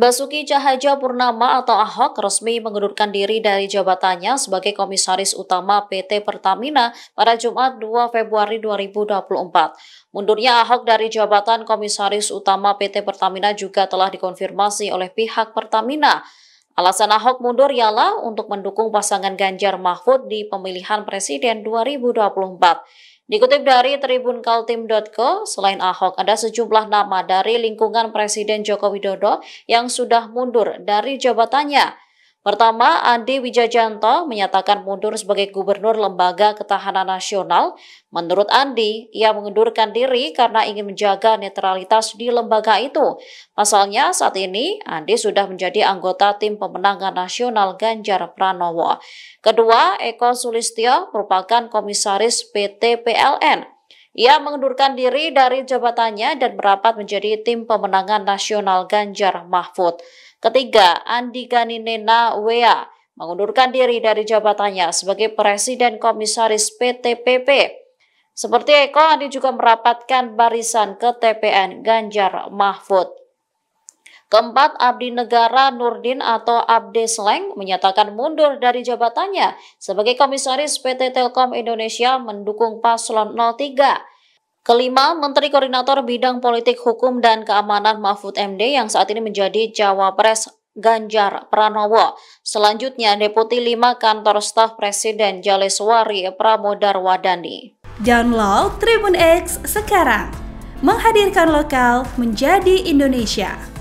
Basuki Cahaja Purnama atau Ahok resmi mengundurkan diri dari jabatannya sebagai Komisaris Utama PT Pertamina pada Jumat 2 Februari 2024. Mundurnya Ahok dari jabatan Komisaris Utama PT Pertamina juga telah dikonfirmasi oleh pihak Pertamina. Alasan Ahok mundur ialah untuk mendukung pasangan Ganjar Mahfud di pemilihan Presiden 2024. Dikutip dari tribunkaltim.co, selain Ahok, ada sejumlah nama dari lingkungan Presiden Joko Widodo yang sudah mundur dari jabatannya. Pertama, Andi Wijajanto menyatakan mundur sebagai Gubernur Lembaga Ketahanan Nasional. Menurut Andi, ia mengundurkan diri karena ingin menjaga netralitas di lembaga itu. Pasalnya, saat ini Andi sudah menjadi anggota tim pemenangan nasional Ganjar Pranowo. Kedua, Eko Sulistyo merupakan komisaris PT PLN. Ia mengundurkan diri dari jabatannya dan merapat menjadi tim pemenangan nasional Ganjar Mahfud. Ketiga, Andi Ganinena Wea mengundurkan diri dari jabatannya sebagai Presiden Komisaris PTPP. Seperti Eko, Andi juga merapatkan barisan ke TPN Ganjar Mahfud. Keempat, Abdi Negara Nurdin atau Abdi Sleng menyatakan mundur dari jabatannya sebagai Komisaris PT Telkom Indonesia mendukung Paslon 03. Kelima, Menteri Koordinator Bidang Politik Hukum dan Keamanan Mahfud MD yang saat ini menjadi Cawapres Ganjar Pranowo. Selanjutnya, Deputi 5 Kantor Staf Presiden Jaleswari Pramodarwadani. Download Tribun X sekarang, menghadirkan lokal menjadi Indonesia.